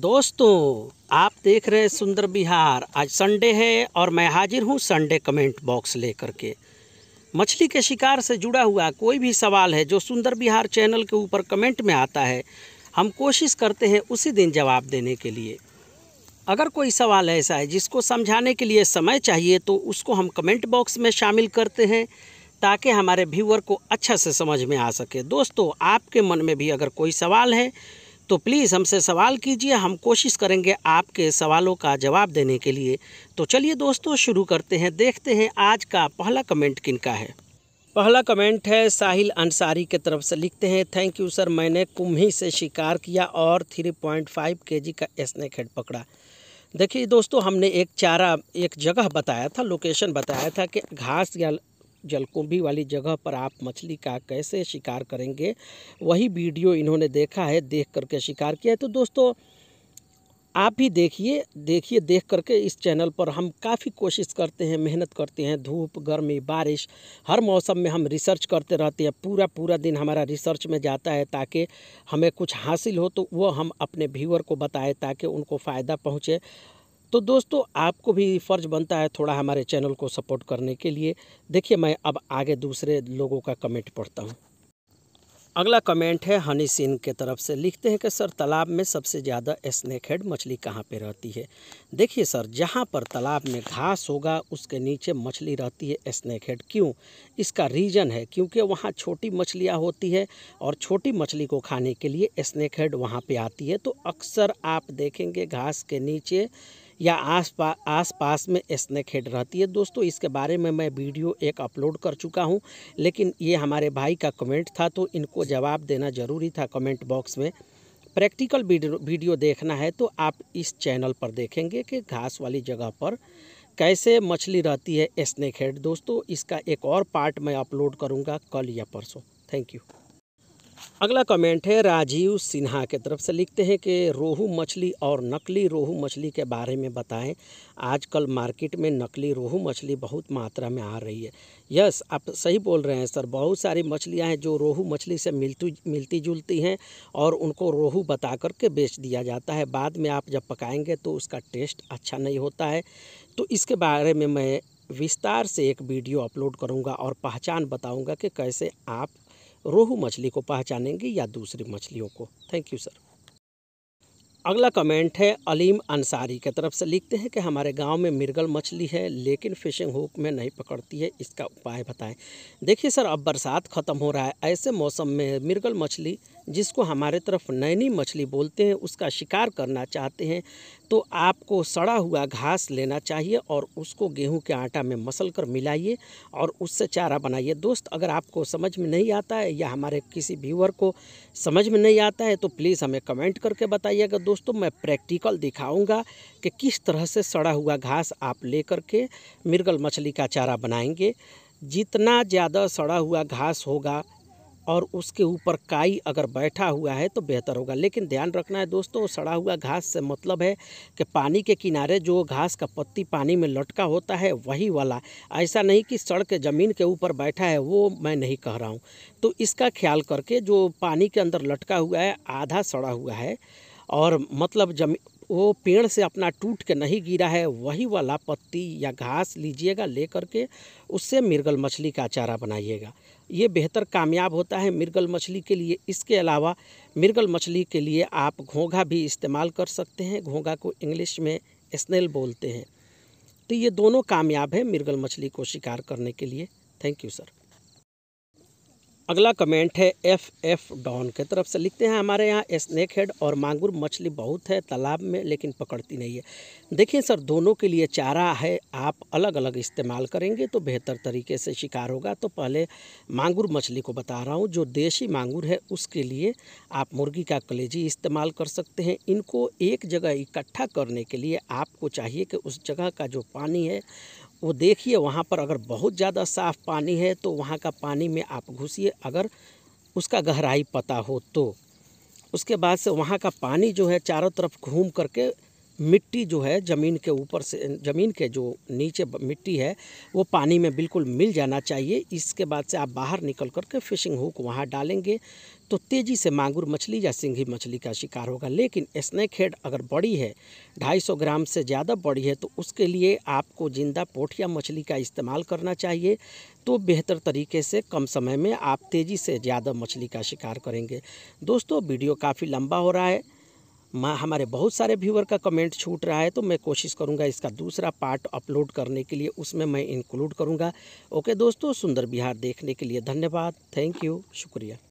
दोस्तों आप देख रहे हैं सुंदर बिहार आज संडे है और मैं हाजिर हूँ संडे कमेंट बॉक्स लेकर के मछली के शिकार से जुड़ा हुआ कोई भी सवाल है जो सुंदर बिहार चैनल के ऊपर कमेंट में आता है हम कोशिश करते हैं उसी दिन जवाब देने के लिए अगर कोई सवाल ऐसा है जिसको समझाने के लिए समय चाहिए तो उसको हम कमेंट बॉक्स में शामिल करते हैं ताकि हमारे व्यूअर को अच्छा से समझ में आ सके दोस्तों आपके मन में भी अगर कोई सवाल है तो प्लीज़ हमसे सवाल कीजिए हम कोशिश करेंगे आपके सवालों का जवाब देने के लिए तो चलिए दोस्तों शुरू करते हैं देखते हैं आज का पहला कमेंट किन का है पहला कमेंट है साहिल अंसारी के तरफ से लिखते हैं थैंक यू सर मैंने कुम्ही से शिकार किया और 3.5 जी का स्नैक हेड पकड़ा देखिए दोस्तों हमने एक चारा एक जगह बताया था लोकेशन बताया था कि घास या जलकुंभी वाली जगह पर आप मछली का कैसे शिकार करेंगे वही वीडियो इन्होंने देखा है देख करके शिकार किया है तो दोस्तों आप भी देखिए देखिए देख करके इस चैनल पर हम काफ़ी कोशिश करते हैं मेहनत करते हैं धूप गर्मी बारिश हर मौसम में हम रिसर्च करते रहते हैं पूरा पूरा दिन हमारा रिसर्च में जाता है ताकि हमें कुछ हासिल हो तो वो हम अपने व्यूअर को बताएं ताकि उनको फ़ायदा पहुँचे तो दोस्तों आपको भी फ़र्ज बनता है थोड़ा हमारे चैनल को सपोर्ट करने के लिए देखिए मैं अब आगे दूसरे लोगों का कमेंट पढ़ता हूँ अगला कमेंट है हनी सिंह के तरफ से लिखते हैं कि सर तालाब में सबसे ज़्यादा स्नैक हेड मछली कहाँ पे रहती है देखिए सर जहाँ पर तालाब में घास होगा उसके नीचे मछली रहती है स्नैक हेड क्यों इसका रीज़न है क्योंकि वहाँ छोटी मछलियाँ होती है और छोटी मछली को खाने के लिए स्नैक हेड वहाँ पर आती है तो अक्सर आप देखेंगे घास के नीचे या आस पा आस पास में स्नैक हेड रहती है दोस्तों इसके बारे में मैं वीडियो एक अपलोड कर चुका हूं लेकिन ये हमारे भाई का कमेंट था तो इनको जवाब देना ज़रूरी था कमेंट बॉक्स में प्रैक्टिकल वीडियो देखना है तो आप इस चैनल पर देखेंगे कि घास वाली जगह पर कैसे मछली रहती है स्नैक हेड दोस्तों इसका एक और पार्ट मैं अपलोड करूँगा कल या परसों थैंक यू अगला कमेंट है राजीव सिन्हा के तरफ से लिखते हैं कि रोहू मछली और नकली रोहू मछली के बारे में बताएं आजकल मार्केट में नकली रोहू मछली बहुत मात्रा में आ रही है यस आप सही बोल रहे हैं सर बहुत सारी मछलियां हैं जो रोहू मछली से मिलती मिलती जुलती हैं और उनको रोहू बता करके बेच दिया जाता है बाद में आप जब पकाएँगे तो उसका टेस्ट अच्छा नहीं होता है तो इसके बारे में मैं विस्तार से एक वीडियो अपलोड करूँगा और पहचान बताऊँगा कि कैसे आप रोहू मछली को पहचानेंगे या दूसरी मछलियों को थैंक यू सर अगला कमेंट है अलीम अंसारी की तरफ से लिखते हैं कि हमारे गांव में मिर्गल मछली है लेकिन फिशिंग हुक में नहीं पकड़ती है इसका उपाय बताएं देखिए सर अब बरसात ख़त्म हो रहा है ऐसे मौसम में मिर्गल मछली जिसको हमारे तरफ नैनी मछली बोलते हैं उसका शिकार करना चाहते हैं तो आपको सड़ा हुआ घास लेना चाहिए और उसको गेहूं के आटा में मसल कर मिलाइए और उससे चारा बनाइए दोस्त अगर आपको समझ में नहीं आता है या हमारे किसी व्यूअर को समझ में नहीं आता है तो प्लीज़ हमें कमेंट करके बताइएगा दोस्तों मैं प्रैक्टिकल दिखाऊंगा कि किस तरह से सड़ा हुआ घास आप ले करके मिर्गल मछली का चारा बनाएंगे जितना ज़्यादा सड़ा हुआ घास होगा और उसके ऊपर काई अगर बैठा हुआ है तो बेहतर होगा लेकिन ध्यान रखना है दोस्तों सड़ा हुआ घास से मतलब है कि पानी के किनारे जो घास का पत्ती पानी में लटका होता है वही वाला ऐसा नहीं कि सड़ के ज़मीन के ऊपर बैठा है वो मैं नहीं कह रहा हूँ तो इसका ख्याल करके जो पानी के अंदर लटका हुआ है आधा सड़ा हुआ है और मतलब जमी वो पेड़ से अपना टूट के नहीं गिरा है वही वाला पत्ती या घास लीजिएगा लेकर के उससे मिर्गल मछली का चारा बनाइएगा ये बेहतर कामयाब होता है मिर्गल मछली के लिए इसके अलावा मिर्गल मछली के लिए आप घोंघा भी इस्तेमाल कर सकते हैं घोंघा को इंग्लिश में स्नेल बोलते हैं तो ये दोनों कामयाब है मिर्गल मछली को शिकार करने के लिए थैंक यू सर अगला कमेंट है एफ एफ डॉन के तरफ से लिखते हैं हमारे यहाँ स्नैक हेड और मांगुर मछली बहुत है तालाब में लेकिन पकड़ती नहीं है देखिए सर दोनों के लिए चारा है आप अलग अलग इस्तेमाल करेंगे तो बेहतर तरीके से शिकार होगा तो पहले मांगुर मछली को बता रहा हूँ जो देशी मांगुर है उसके लिए आप मुर्गी का कलेजी इस्तेमाल कर सकते हैं इनको एक जगह इकट्ठा करने के लिए आपको चाहिए कि उस जगह का जो पानी है वो देखिए वहाँ पर अगर बहुत ज़्यादा साफ़ पानी है तो वहाँ का पानी में आप घुसिए अगर उसका गहराई पता हो तो उसके बाद से वहाँ का पानी जो है चारों तरफ घूम करके मिट्टी जो है ज़मीन के ऊपर से ज़मीन के जो नीचे मिट्टी है वो पानी में बिल्कुल मिल जाना चाहिए इसके बाद से आप बाहर निकल करके फिशिंग हुक वहाँ डालेंगे तो तेज़ी से मांगुर मछली या सिंघी मछली का शिकार होगा लेकिन स्नैक हेड अगर बड़ी है 250 ग्राम से ज़्यादा बड़ी है तो उसके लिए आपको ज़िंदा पोठिया मछली का इस्तेमाल करना चाहिए तो बेहतर तरीके से कम समय में आप तेज़ी से ज़्यादा मछली का शिकार करेंगे दोस्तों वीडियो काफ़ी लंबा हो रहा है माँ हमारे बहुत सारे व्यूअर का कमेंट छूट रहा है तो मैं कोशिश करूँगा इसका दूसरा पार्ट अपलोड करने के लिए उसमें मैं इंक्लूड करूँगा ओके दोस्तों सुंदर बिहार देखने के लिए धन्यवाद थैंक यू शुक्रिया